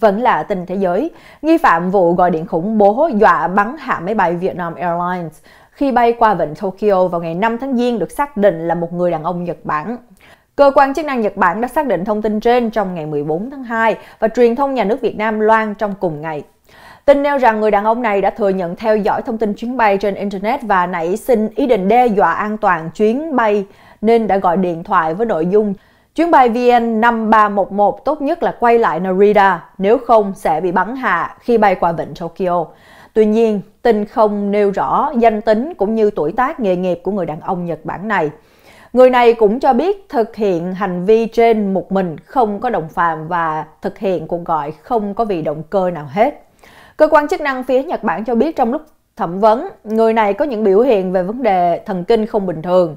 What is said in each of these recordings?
vẫn là tin thế giới. Nghi phạm vụ gọi điện khủng bố dọa bắn hạ máy bay Vietnam Airlines khi bay qua vịnh Tokyo vào ngày 5 tháng Giêng được xác định là một người đàn ông Nhật Bản. Cơ quan chức năng Nhật Bản đã xác định thông tin trên trong ngày 14 tháng 2 và truyền thông nhà nước Việt Nam loan trong cùng ngày. Tin nêu rằng người đàn ông này đã thừa nhận theo dõi thông tin chuyến bay trên Internet và nảy sinh ý định đe dọa an toàn chuyến bay nên đã gọi điện thoại với nội dung Chuyến bay VN5311 tốt nhất là quay lại Narita, nếu không sẽ bị bắn hạ khi bay qua vịnh Tokyo. Tuy nhiên, tin không nêu rõ danh tính cũng như tuổi tác nghề nghiệp của người đàn ông Nhật Bản này. Người này cũng cho biết thực hiện hành vi trên một mình không có đồng phạm và thực hiện cuộc gọi không có vì động cơ nào hết. Cơ quan chức năng phía Nhật Bản cho biết trong lúc thẩm vấn, người này có những biểu hiện về vấn đề thần kinh không bình thường.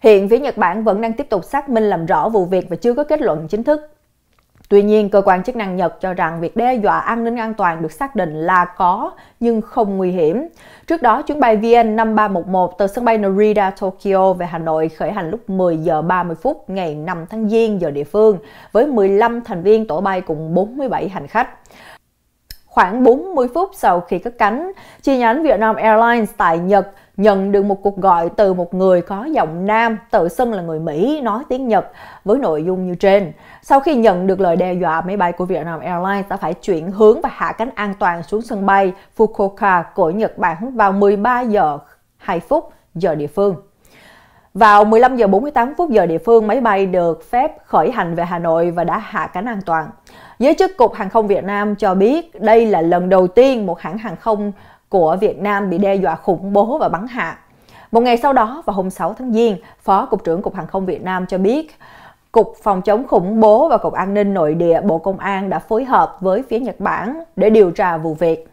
Hiện phía Nhật Bản vẫn đang tiếp tục xác minh làm rõ vụ việc và chưa có kết luận chính thức. Tuy nhiên, cơ quan chức năng Nhật cho rằng việc đe dọa an ninh an toàn được xác định là có nhưng không nguy hiểm. Trước đó, chuyến bay VN5311 từ sân bay Narita, Tokyo về Hà Nội khởi hành lúc 10 giờ 30 phút ngày 5 tháng Giêng giờ địa phương với 15 thành viên tổ bay cùng 47 hành khách. Khoảng 40 phút sau khi cất cánh, chi nhánh Vietnam Airlines tại Nhật nhận được một cuộc gọi từ một người có giọng nam tự xưng là người Mỹ nói tiếng Nhật với nội dung như trên. Sau khi nhận được lời đe dọa, máy bay của Vietnam Airlines đã phải chuyển hướng và hạ cánh an toàn xuống sân bay Fukuoka của Nhật Bản vào 13 giờ 2 phút giờ địa phương. Vào 15 giờ 48 phút giờ địa phương, máy bay được phép khởi hành về Hà Nội và đã hạ cánh an toàn. Giới chức Cục Hàng không Việt Nam cho biết đây là lần đầu tiên một hãng hàng không của Việt Nam bị đe dọa khủng bố và bắn hạ. Một ngày sau đó, vào hôm 6 tháng Giêng, Phó Cục trưởng Cục Hàng không Việt Nam cho biết, Cục Phòng chống khủng bố và Cục An ninh Nội địa Bộ Công an đã phối hợp với phía Nhật Bản để điều tra vụ việc.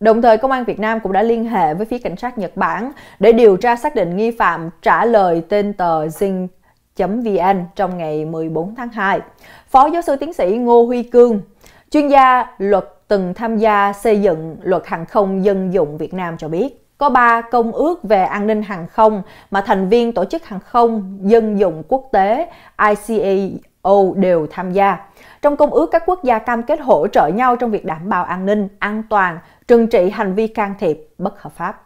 Đồng thời, Công an Việt Nam cũng đã liên hệ với phía cảnh sát Nhật Bản để điều tra xác định nghi phạm trả lời tên tờ Zing vn trong ngày 14 tháng 2. Phó giáo sư tiến sĩ Ngô Huy Cương, chuyên gia luật từng tham gia xây dựng luật hàng không dân dụng Việt Nam cho biết. Có 3 công ước về an ninh hàng không mà thành viên Tổ chức Hàng không Dân dụng Quốc tế ICAO đều tham gia. Trong công ước, các quốc gia cam kết hỗ trợ nhau trong việc đảm bảo an ninh, an toàn, trừng trị hành vi can thiệp bất hợp pháp.